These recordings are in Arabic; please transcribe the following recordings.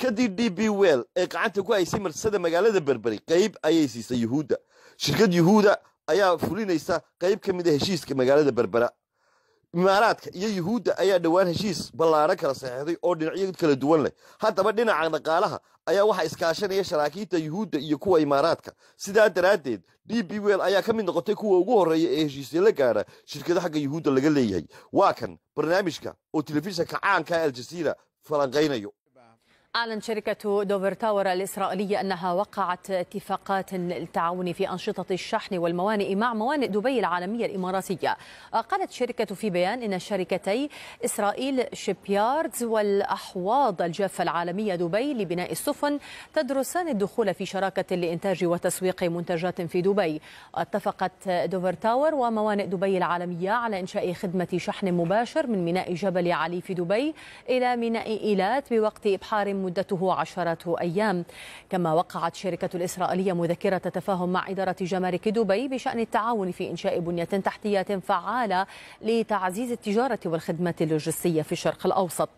shirkaddii d b well ee gacanta ku haysay marsada magaalada berberi qayb ayay siisay yuhuudda shirkad yuhuuda ayaa fulinaysa qayb ka mid a ah heshiiska magaalada berbera imaaraadka iyo yuhuudda ayaa dhowaan heshiis ballaadhan kala saxeixday oo dhinacyo kala duwan leh haddaba dhinaca dhaqaalaha ayaa waxaa iskaashanaya sharaakiinta yuhuudda iyo kuwa imaaraadka sidaa daraaddeed d b well ayaa ka mid noqotay kuwa ugu horreeya ee heshiisya la gaara shirkado xagga yuhuudda laga leeyahay waa kan barnaamijka oo telefishanka caanka aljaziira falanqaynayo أعلنت شركة دوفر تاور الإسرائيلية أنها وقعت اتفاقات للتعاون في أنشطة الشحن والموانئ مع موانئ دبي العالمية الإماراتية قالت الشركة في بيان أن شركتي إسرائيل شيبياردز والأحواض الجافة العالمية دبي لبناء السفن تدرسان الدخول في شراكة لإنتاج وتسويق منتجات في دبي اتفقت دوفر تاور وموانئ دبي العالمية على إنشاء خدمة شحن مباشر من ميناء جبل علي في دبي إلى ميناء إيلات بوقت إبحار مدته عشرة أيام كما وقعت شركة الإسرائيلية مذكرة تفاهم مع إدارة جمارك دبي بشأن التعاون في إنشاء بنية تحتية فعالة لتعزيز التجارة والخدمات اللوجستية في الشرق الأوسط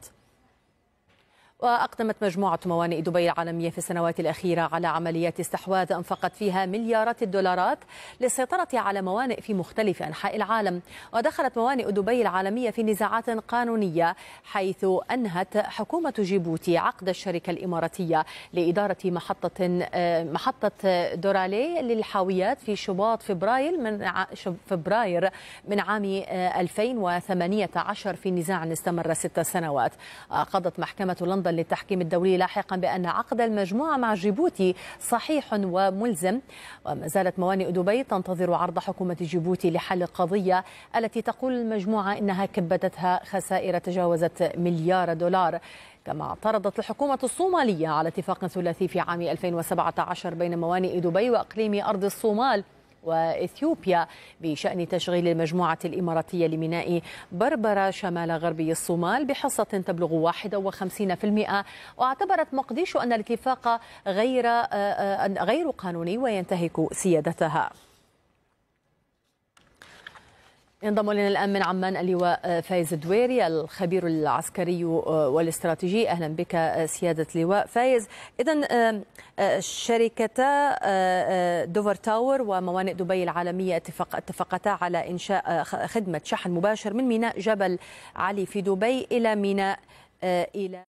وأقدمت مجموعة موانئ دبي العالمية في السنوات الأخيرة على عمليات استحواذ أنفقت فيها مليارات الدولارات للسيطرة على موانئ في مختلف أنحاء العالم ودخلت موانئ دبي العالمية في نزاعات قانونية حيث أنهت حكومة جيبوتي عقد الشركة الإماراتية لإدارة محطة محطة دورالي للحاويات في شباط فبراير من فبراير من عام 2018 آه، في نزاع استمر ست سنوات قضت محكمة لندن للتحكيم الدولي لاحقا بأن عقد المجموعة مع جيبوتي صحيح وملزم وما زالت موانئ دبي تنتظر عرض حكومة جيبوتي لحل القضية التي تقول المجموعة إنها كبدتها خسائر تجاوزت مليار دولار كما اعترضت الحكومة الصومالية على اتفاق ثلاثي في عام 2017 بين موانئ دبي وأقليم أرض الصومال وإثيوبيا بشأن تشغيل المجموعة الإماراتية لميناء بربرة شمال غربي الصومال بحصة تبلغ 51% واعتبرت مقديشو أن الاتفاق غير آه، آه، غير قانوني وينتهك سيادتها ينضم الينا الان من عمان اللواء آه، فايز الدويري الخبير العسكري آه، والاستراتيجي اهلا بك آه، سياده اللواء فايز اذا شركتا دوفر تاور وموانئ دبي العالميه اتفق اتفقتا على انشاء خدمه شحن مباشر من ميناء جبل علي في دبي الى ميناء الى